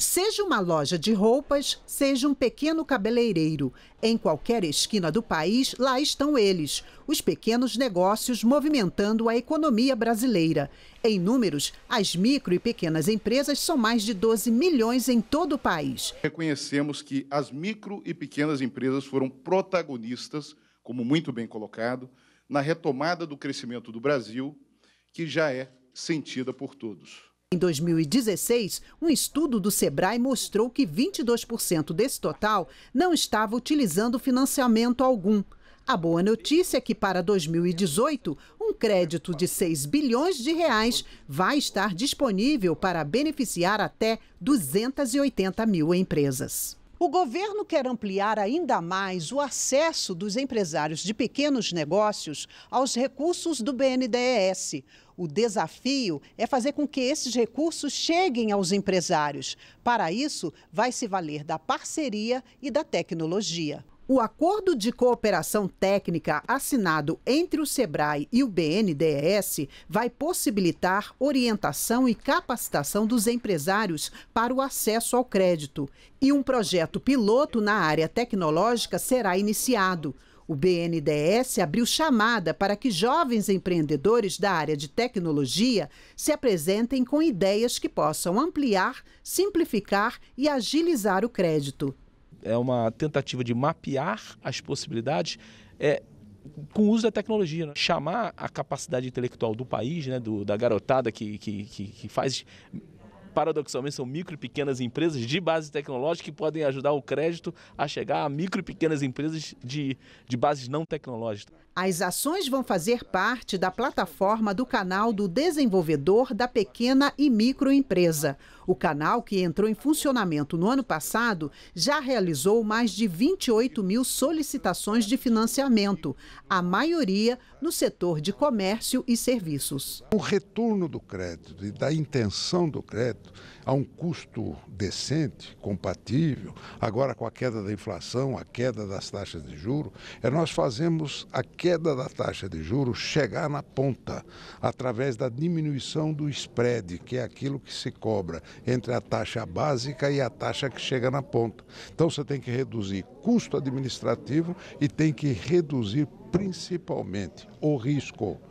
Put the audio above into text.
Seja uma loja de roupas, seja um pequeno cabeleireiro, em qualquer esquina do país, lá estão eles, os pequenos negócios movimentando a economia brasileira. Em números, as micro e pequenas empresas são mais de 12 milhões em todo o país. Reconhecemos que as micro e pequenas empresas foram protagonistas, como muito bem colocado, na retomada do crescimento do Brasil, que já é sentida por todos. Em 2016, um estudo do Sebrae mostrou que 22% desse total não estava utilizando financiamento algum. A boa notícia é que para 2018, um crédito de 6 bilhões de reais vai estar disponível para beneficiar até 280 mil empresas. O governo quer ampliar ainda mais o acesso dos empresários de pequenos negócios aos recursos do BNDES. O desafio é fazer com que esses recursos cheguem aos empresários. Para isso, vai se valer da parceria e da tecnologia. O acordo de cooperação técnica assinado entre o SEBRAE e o BNDES vai possibilitar orientação e capacitação dos empresários para o acesso ao crédito. E um projeto piloto na área tecnológica será iniciado. O BNDES abriu chamada para que jovens empreendedores da área de tecnologia se apresentem com ideias que possam ampliar, simplificar e agilizar o crédito é uma tentativa de mapear as possibilidades é, com o uso da tecnologia. Né? Chamar a capacidade intelectual do país, né, do, da garotada que, que, que, que faz Paradoxalmente, são micro e pequenas empresas de base tecnológica que podem ajudar o crédito a chegar a micro e pequenas empresas de, de bases não tecnológicas. As ações vão fazer parte da plataforma do canal do desenvolvedor da pequena e microempresa. O canal, que entrou em funcionamento no ano passado, já realizou mais de 28 mil solicitações de financiamento, a maioria no setor de comércio e serviços. O retorno do crédito e da intenção do crédito a um custo decente, compatível, agora com a queda da inflação, a queda das taxas de juros, é nós fazemos a queda da taxa de juros chegar na ponta através da diminuição do spread, que é aquilo que se cobra entre a taxa básica e a taxa que chega na ponta. Então você tem que reduzir custo administrativo e tem que reduzir principalmente o risco.